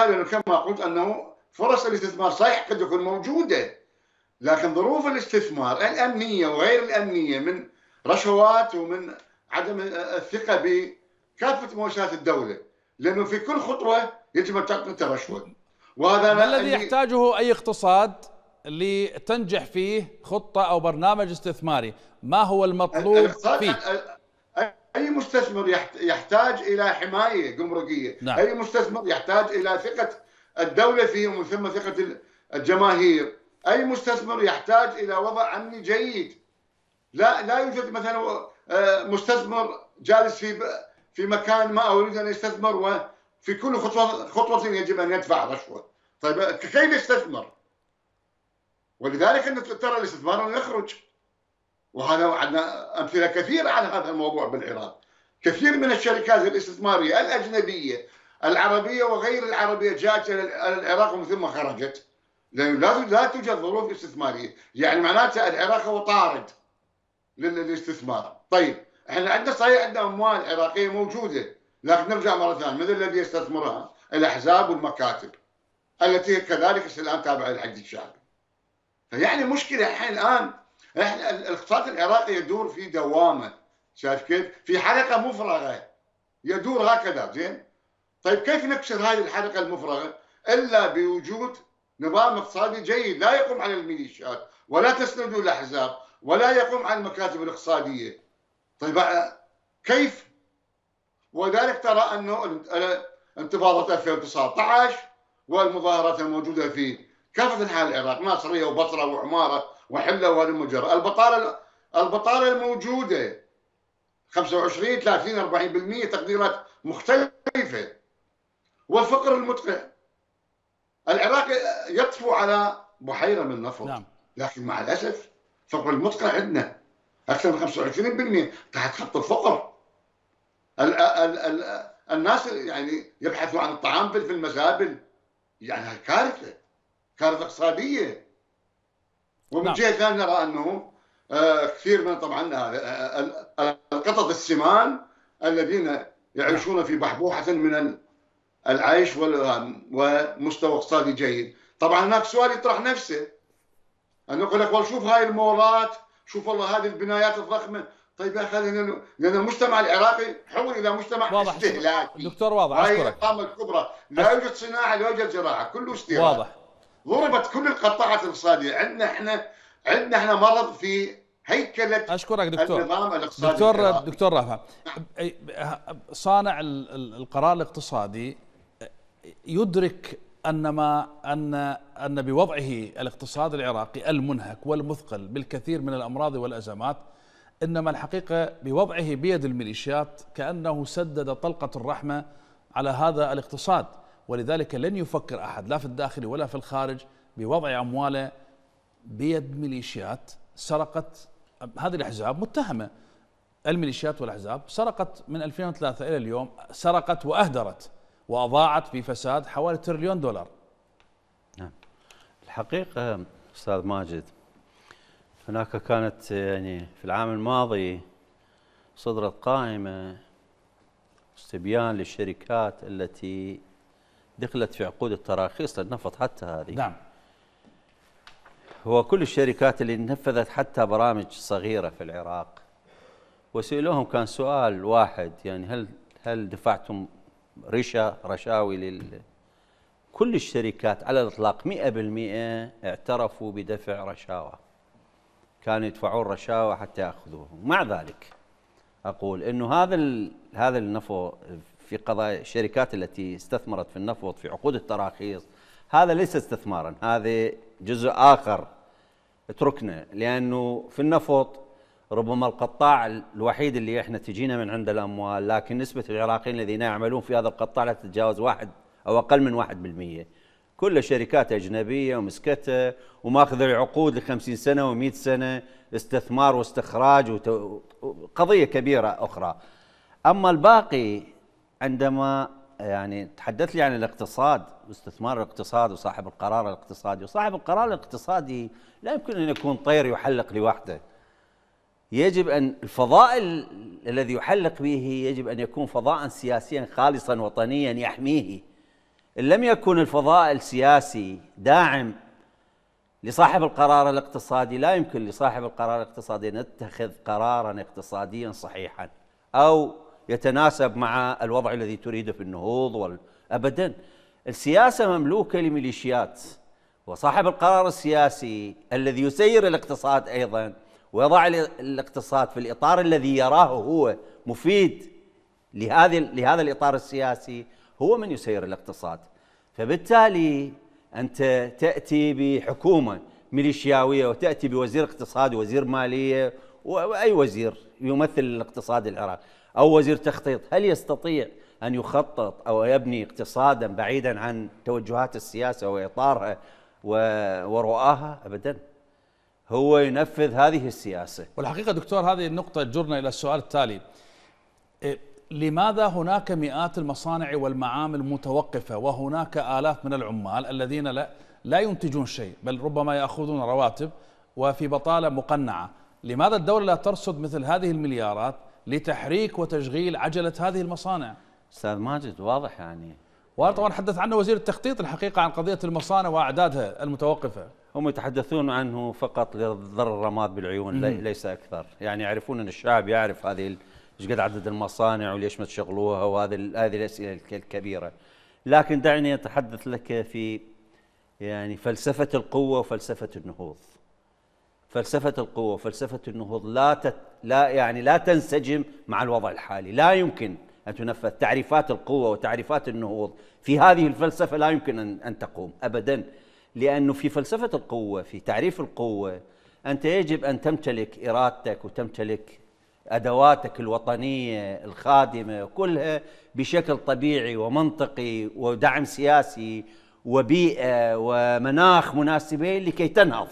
لأنه كما قلت أنه فرص الاستثمار صحيح قد تكون موجودة لكن ظروف الاستثمار الأمنية وغير الأمنية من رشوات ومن عدم آه، الثقة بكافة مؤسسات الدولة لأنه في كل خطوة يجب أن تعطي رشوة وهذا ما الذي يعني يحتاجه أي اقتصاد؟ لتنجح فيه خطة أو برنامج استثماري ما هو المطلوب فيه أي مستثمر يحتاج إلى حماية جمركية نعم. أي مستثمر يحتاج إلى ثقة الدولة فيه ومن ثم ثقة الجماهير أي مستثمر يحتاج إلى وضع أمني جيد لا لا يوجد مثلا مستثمر جالس في في مكان ما أريد أن يستثمر وفي كل خطوة خطوة يجب أن يدفع رشوة طيب كيف يستثمر؟ ولذلك أن ترى الاستثمار يخرج وهذا عندنا أمثلة كثيرة على هذا الموضوع بالعراق كثير من الشركات الاستثمارية الأجنبية العربية وغير العربية جاءت إلى العراق ومن ثم خرجت لأنه لا توجد ظروف استثمارية يعني معناته العراق هو طارد للاستثمار طيب احنا عندنا صحيح عندنا أموال عراقية موجودة لكن نرجع مرة ثانية من الذي يستثمرها الأحزاب والمكاتب التي كذلك الآن تابعة للحج الشعبي يعني مشكله الحين الان احنا الاقتصاد العراقي يدور في دوامه شايف كيف؟ في حلقه مفرغه يدور هكذا زين طيب كيف نكسر هذه الحلقه المفرغه؟ الا بوجود نظام اقتصادي جيد لا يقوم على الميليشيات ولا تسند الاحزاب ولا يقوم على المكاتب الاقتصاديه. طيب آه، كيف؟ وذلك ترى انه آه، انتفاضه 2019 والمظاهرات الموجوده في كافة أنحاء العراق ناصرية وبصرة وعمارة وحلة وهذه مجرى البطالة البطالة الموجودة 25 30 40% تقديرات مختلفة والفقر المدقع العراق يطفو على بحيرة من النفط نعم. لكن مع الأسف الفقر المدقع عندنا أكثر من 25% تحت خط الفقر ال ال الـ الناس يعني يبحثوا عن الطعام في المزابل يعني كارثة كانت اقتصاديه ومن نعم. جهه ثانيه نرى انه آه، كثير من طبعا آه، القطط السمان الذين يعيشون في بحبوحه من العيش ومستوى اقتصادي جيد طبعا هناك سؤال يطرح نفسه انه يقول لك والله شوف هاي المولات شوف والله هذه البنايات الضخمه طيب يا اخي لان المجتمع العراقي حول الى مجتمع واضح استهلاكي دكتور واضح اشكرك الكبرى لا يوجد صناعه لا يوجد زراعه كله استهلاك واضح ضربت كل القطاعات الاقتصاديه عندنا احنا عندنا احنا مرض في هيكله اشكرك دكتور النظام الاقتصادي دكتور الإيراني. دكتور رافع نعم. صانع القرار الاقتصادي يدرك ان ما ان ان بوضعه الاقتصاد العراقي المنهك والمثقل بالكثير من الامراض والازمات انما الحقيقه بوضعه بيد الميليشيات كانه سدد طلقه الرحمه على هذا الاقتصاد ولذلك لن يفكر أحد لا في الداخل ولا في الخارج بوضع أمواله بيد ميليشيات سرقت هذه الأحزاب متهمة الميليشيات والأحزاب سرقت من 2003 إلى اليوم سرقت وأهدرت وأضاعت في فساد حوالي تريليون دولار نعم الحقيقة أستاذ ماجد هناك كانت يعني في العام الماضي صدرت قائمة استبيان للشركات التي دخلت في عقود التراخيص للنفط حتى هذه نعم هو كل الشركات اللي نفذت حتى برامج صغيرة في العراق وسئلوهم كان سؤال واحد يعني هل هل دفعتم رشا رشاوي لل كل الشركات على الاطلاق 100% اعترفوا بدفع رشاوى كانوا يدفعون رشاوى حتى ياخذوهم مع ذلك اقول انه هذا هذا النفط في قضايا الشركات التي استثمرت في النفط في عقود التراخيص هذا ليس استثمارا هذا جزء آخر اتركنا لأنه في النفط ربما القطاع الوحيد اللي احنا تجينا من عند الأموال لكن نسبة العراقيين الذين يعملون في هذا القطاع لا تتجاوز واحد أو أقل من واحد بالمية كل شركات أجنبية ومسكتة وماخذ العقود لخمسين سنة و100 سنة استثمار واستخراج وقضية كبيرة أخرى أما الباقي عندما يعني تحدث لي عن الاقتصاد واستثمار الاقتصاد وصاحب القرار الاقتصادي وصاحب القرار الاقتصادي لا يمكن أن يكون طير يحلق لوحده يجب أن الفضاء الذي يحلق به يجب أن يكون فضاء سياسيا خالصا وطنيا يحميه إن لم يكن الفضاء السياسي داعم لصاحب القرار الاقتصادي لا يمكن لصاحب القرار الاقتصادي أن يتخذ قرارا اقتصاديا صحيحا أو يتناسب مع الوضع الذي تريده في النهوض وال... أبدا السياسة مملوكة لميليشيات وصاحب القرار السياسي الذي يسير الاقتصاد أيضا ويضع الاقتصاد في الإطار الذي يراه هو مفيد لهذه لهذا الإطار السياسي هو من يسير الاقتصاد فبالتالي أنت تأتي بحكومة ميليشياوية وتأتي بوزير اقتصاد ووزير مالية وأي وزير يمثل الاقتصاد العراقي أو وزير تخطيط هل يستطيع أن يخطط أو يبني اقتصادا بعيدا عن توجهات السياسة وإطارها ورؤاها أبدا هو ينفذ هذه السياسة والحقيقة دكتور هذه النقطة تجرنا إلى السؤال التالي إيه، لماذا هناك مئات المصانع والمعامل متوقفة وهناك آلاف من العمال الذين لا, لا ينتجون شيء بل ربما يأخذون رواتب وفي بطالة مقنعة لماذا الدولة لا ترصد مثل هذه المليارات لتحريك وتشغيل عجله هذه المصانع استاذ ماجد واضح يعني وطبعا حدث عنه وزير التخطيط الحقيقه عن قضيه المصانع واعدادها المتوقفه هم يتحدثون عنه فقط لضر الرماد بالعيون مم. ليس اكثر يعني يعرفون ان الشعب يعرف هذه ايش قد عدد المصانع وليش ما تشغلوها وهذه هذه الاسئله الكبيره لكن دعني اتحدث لك في يعني فلسفه القوه وفلسفه النهوض فلسفة القوة وفلسفة النهوض لا تت لا يعني لا تنسجم مع الوضع الحالي، لا يمكن ان تنفذ تعريفات القوة وتعريفات النهوض في هذه الفلسفة لا يمكن ان ان تقوم ابدا لانه في فلسفة القوة في تعريف القوة انت يجب ان تمتلك ارادتك وتمتلك ادواتك الوطنيه الخادمه كلها بشكل طبيعي ومنطقي ودعم سياسي وبيئه ومناخ مناسبين لكي تنهض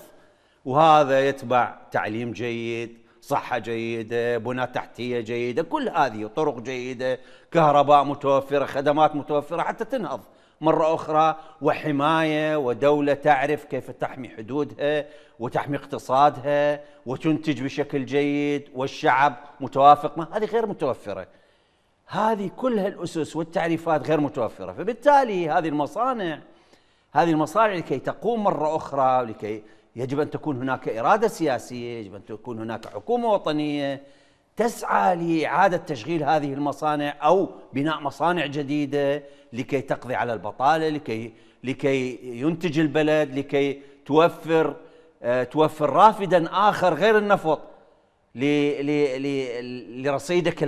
وهذا يتبع تعليم جيد صحة جيدة بنى تحتية جيدة كل هذه طرق جيدة كهرباء متوفرة خدمات متوفرة حتى تنهض مرة أخرى وحماية ودولة تعرف كيف تحمي حدودها وتحمي اقتصادها وتنتج بشكل جيد والشعب متوافق ما هذه غير متوفرة هذه كلها الأسس والتعريفات غير متوفرة فبالتالي هذه المصانع هذه المصانع لكي تقوم مرة أخرى لكي يجب ان تكون هناك اراده سياسيه، يجب ان تكون هناك حكومه وطنيه تسعى لاعاده تشغيل هذه المصانع او بناء مصانع جديده لكي تقضي على البطاله، لكي لكي ينتج البلد، لكي توفر آه، توفر رافدا اخر غير النفط لرصيدك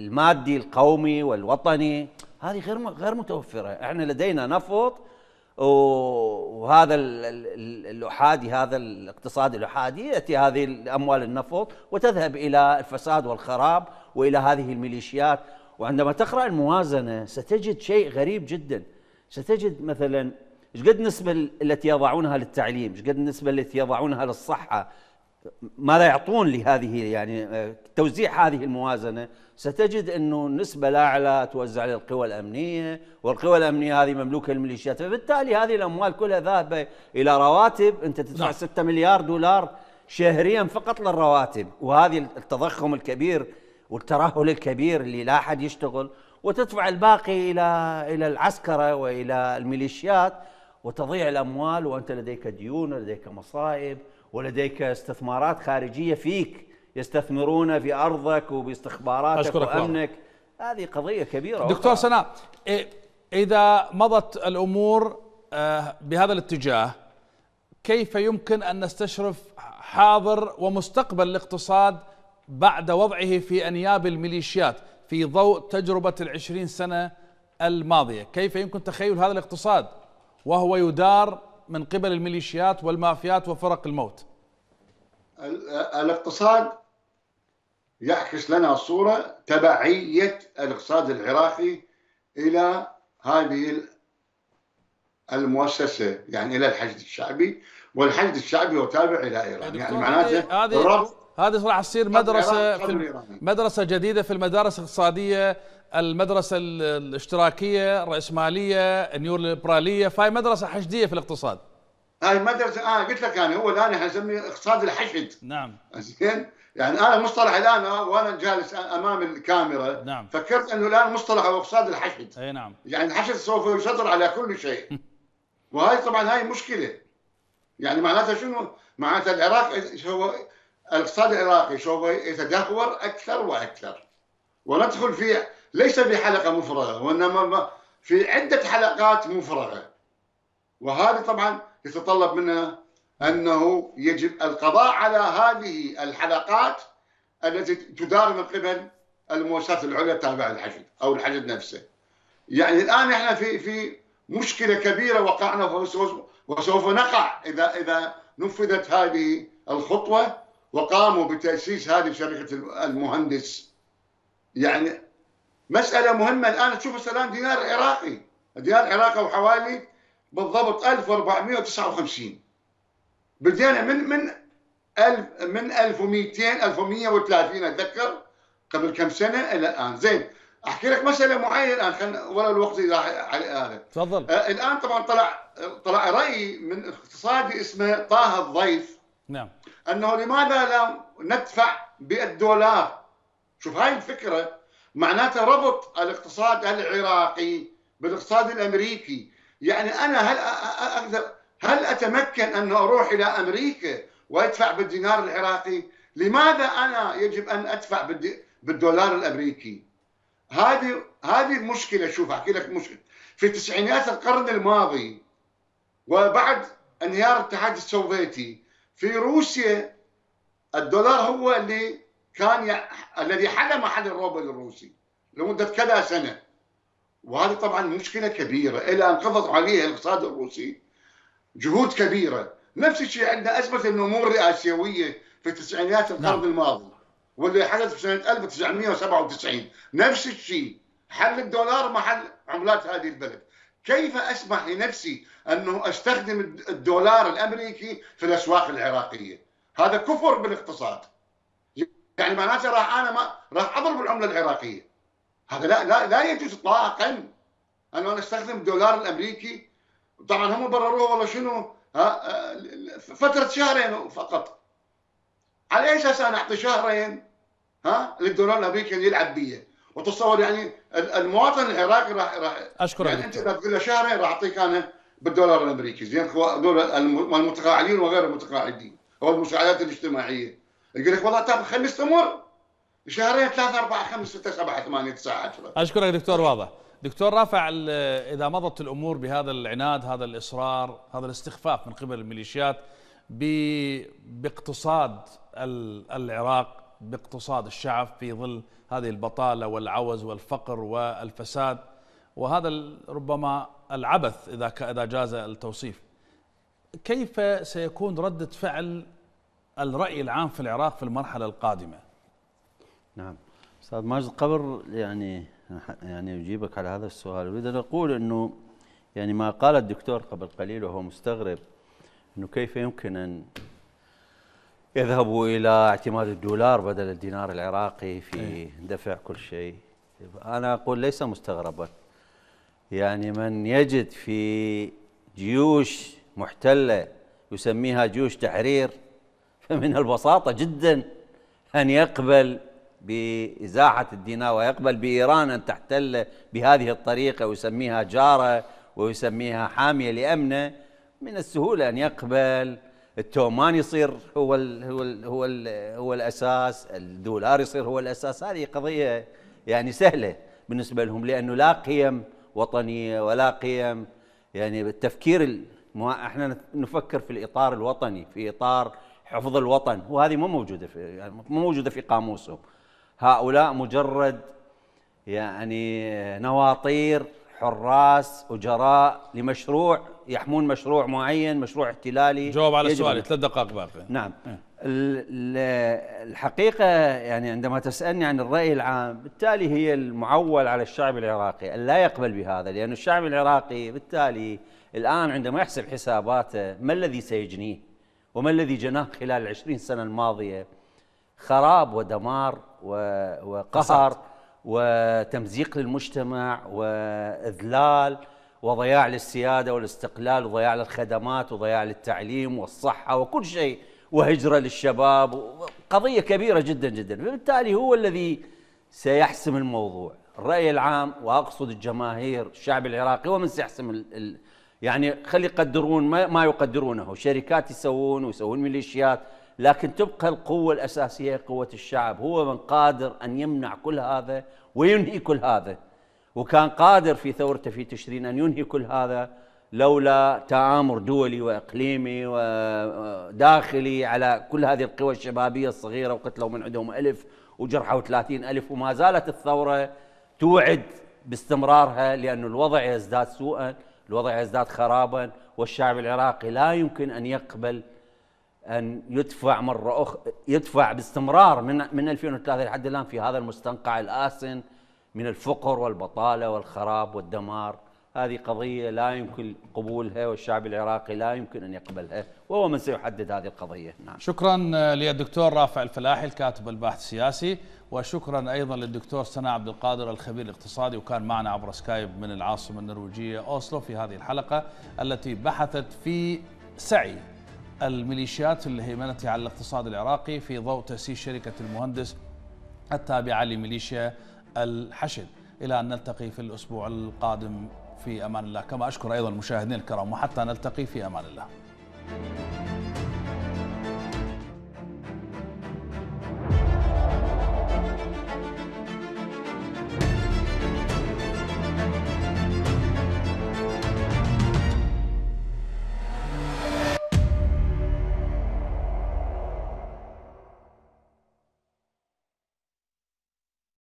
المادي القومي والوطني، هذه غير غير متوفره، احنا لدينا نفط وهذا الاحادي هذا الاقتصاد الاحادي ياتي هذه الاموال النفط وتذهب الى الفساد والخراب والى هذه الميليشيات وعندما تقرا الموازنه ستجد شيء غريب جدا ستجد مثلا ايش قد النسبه التي يضعونها للتعليم ايش قد النسبه التي يضعونها للصحه ماذا يعطون لهذه يعني آه، توزيع هذه الموازنه ستجد انه نسبه لا اعلى توزع للقوى الامنيه والقوى الامنيه هذه مملوكه للميليشيات فبالتالي هذه الاموال كلها ذاهبه الى رواتب انت تدفع نعم. 6 مليار دولار شهريا فقط للرواتب وهذه التضخم الكبير والترهل الكبير اللي لا احد يشتغل وتدفع الباقي الى الى العسكره والى الميليشيات وتضيع الاموال وانت لديك ديون لديك مصائب ولديك استثمارات خارجية فيك يستثمرون في أرضك وباستخباراتك وأمنك الله. هذه قضية كبيرة دكتور سناء إذا مضت الأمور آه، بهذا الاتجاه كيف يمكن أن نستشرف حاضر ومستقبل الاقتصاد بعد وضعه في أنياب الميليشيات في ضوء تجربة العشرين سنة الماضية كيف يمكن تخيل هذا الاقتصاد وهو يدار من قبل الميليشيات والمافيات وفرق الموت الاقتصاد يعكس لنا صورة تبعية الاقتصاد العراقي إلى هذه المؤسسة يعني إلى الحشد الشعبي والحشد الشعبي وتابع إلى إيران إيه يعني معناته هذه هذه راح تصير مدرسة في مدرسة جديدة في المدارس الاقتصادية المدرسة الاشتراكية الرأسمالية النيوليبرالية فهي مدرسة حشدية في الاقتصاد هاي مدرسة آه قلت لك أنا يعني هو الآن احنا نسميه اقتصاد الحشد نعم زين يعني أنا مصطلح الآن آه، وأنا جالس أمام الكاميرا نعم فكرت أنه الآن مصطلح هو اقتصاد الحشد أي نعم يعني الحشد سوف يسيطر على كل شيء وهي طبعا هاي مشكلة يعني معناتها شنو؟ معناتها العراق هو الاقتصاد العراقي سوف يتدهور أكثر وأكثر وندخل في ليس في حلقة مفرغة وإنما في عدة حلقات مفرغة وهذا طبعا يتطلب منا أنه يجب القضاء على هذه الحلقات التي تدار من قبل المؤسسات العليا التابعة للحشد أو الحشد نفسه يعني الآن إحنا في في مشكلة كبيرة وقعنا وسوف نقع إذا إذا نفذت هذه الخطوة وقاموا بتأسيس هذه شركة المهندس يعني مسألة مهمة الآن تشوف السلام دينار عراقي الدينار العراقي وحوالي بالضبط 1459 بدينا من من ألف من 1200 1130 اتذكر قبل كم سنه الى الان زين احكي لك مساله معينه الان خلينا ولا الوقت على هذا تفضل آه الان طبعا طلع طلع راي من اقتصادي اسمه طه الضيف نعم انه لماذا لا ندفع بالدولار شوف هاي الفكره معناته ربط الاقتصاد العراقي بالاقتصاد الامريكي يعني انا هل اقدر هل اتمكن ان اروح الى امريكا وادفع بالدينار العراقي لماذا انا يجب ان ادفع بالدولار الامريكي هذه هذه المشكله شوف احكي لك مشكله في تسعينيات القرن الماضي وبعد انهيار الاتحاد السوفيتي في روسيا الدولار هو اللي كان ي... الذي حل محل الروبل الروسي لمده كذا سنه وهذه طبعا مشكله كبيره الى ان قضت عليها الاقتصاد الروسي جهود كبيره نفس الشيء عندنا ازمه النمور الاسيويه في تسعينيات القرن نعم. الماضي واللي حدث في سنه 1997 نفس الشيء حل الدولار محل عملات هذه البلد كيف اسمح لنفسي انه استخدم الدولار الامريكي في الاسواق العراقيه هذا كفر بالاقتصاد يعني معناته راح انا ما راح اضرب العمله العراقيه هذا لا لا لا يجوز اطلاقا انه انا استخدم الدولار الامريكي طبعا هم برروها والله شنو ها آه، فتره شهرين فقط على اي اساس انا اعطي شهرين ها للدولار الامريكي اللي يلعب بيه وتصور يعني المواطن العراقي راح راح اشكرك يعني انت اذا تقول له شهرين راح اعطيك انا بالدولار الامريكي زين هذول المتقاعدين وغير المتقاعدين او المساعدات الاجتماعيه يقول لك والله طب خمس تمر شهرين ثلاثة أربعة خمسة ستة سبعة ثمانية تسعة عشرة أشكرك دكتور واضح دكتور رافع إذا مضت الأمور بهذا العناد هذا الإصرار هذا الاستخفاف من قبل الميليشيات باقتصاد العراق باقتصاد الشعب في ظل هذه البطالة والعوز والفقر والفساد وهذا ربما العبث إذا إذا جاز التوصيف كيف سيكون ردة فعل الرأي العام في العراق في المرحلة القادمة نعم أستاذ ماجد قبل يعني يعني أجيبك على هذا السؤال أريد أن أقول أنه يعني ما قال الدكتور قبل قليل وهو مستغرب أنه كيف يمكن أن يذهبوا إلى اعتماد الدولار بدل الدينار العراقي في إيه. دفع كل شيء أنا أقول ليس مستغربا يعني من يجد في جيوش محتلة يسميها جيوش تحرير من البساطة جدا أن يقبل بإزاحة الدينار ويقبل بإيران أن تحتل بهذه الطريقة ويسميها جارة ويسميها حامية لأمنه من السهولة أن يقبل التومان يصير هو الـ هو الـ هو الـ هو الاساس، الدولار يصير هو الاساس، هذه قضيه يعني سهله بالنسبه لهم لانه لا قيم وطنيه ولا قيم يعني التفكير احنا نفكر في الاطار الوطني، في اطار حفظ الوطن وهذه مو موجوده في مو موجوده في قاموسهم هؤلاء مجرد يعني نواطير حراس اجراء لمشروع يحمون مشروع معين مشروع احتلالي جواب على السؤال ثلاث دقائق باقي نعم إيه. الحقيقة يعني عندما تسألني عن الرأي العام بالتالي هي المعول على الشعب العراقي أن لا يقبل بهذا لأن الشعب العراقي بالتالي الآن عندما يحسب حساباته ما الذي سيجنيه وما الذي جناه خلال العشرين سنة الماضية خراب ودمار وقهر وتمزيق للمجتمع وإذلال وضياع للسيادة والاستقلال وضياع للخدمات وضياع للتعليم والصحة وكل شيء وهجرة للشباب قضية كبيرة جدا جدا بالتالي هو الذي سيحسم الموضوع الرأي العام وأقصد الجماهير الشعب العراقي ومن سيحسم يعني خلي يقدرون ما, ما يقدرونه شركات يسوون ويسوون ميليشيات لكن تبقى القوة الأساسية قوة الشعب هو من قادر أن يمنع كل هذا وينهي كل هذا وكان قادر في ثورته في تشرين أن ينهي كل هذا لولا تآمر دولي وإقليمي وداخلي على كل هذه القوى الشبابية الصغيرة وقتلوا من عندهم ألف وجرحوا ثلاثين ألف وما زالت الثورة توعد باستمرارها لأن الوضع يزداد سوءا الوضع يزداد خرابا والشعب العراقي لا يمكن أن يقبل أن يدفع مرة أخ يدفع باستمرار من من 2003 لحد الآن في هذا المستنقع الآسن من الفقر والبطالة والخراب والدمار هذه قضية لا يمكن قبولها والشعب العراقي لا يمكن أن يقبلها وهو من سيحدد هذه القضية نعم. شكرا للدكتور رافع الفلاحي الكاتب الباحث السياسي وشكرا أيضا للدكتور سنا عبد القادر الخبير الاقتصادي وكان معنا عبر سكايب من العاصمة النرويجية أوسلو في هذه الحلقة التي بحثت في سعي الميليشيات الهيمنة على الاقتصاد العراقي في ضوء تأسيس شركة المهندس التابعة لميليشيا الحشد إلى أن نلتقي في الأسبوع القادم في أمان الله كما أشكر أيضا المشاهدين الكرام وحتى نلتقي في أمان الله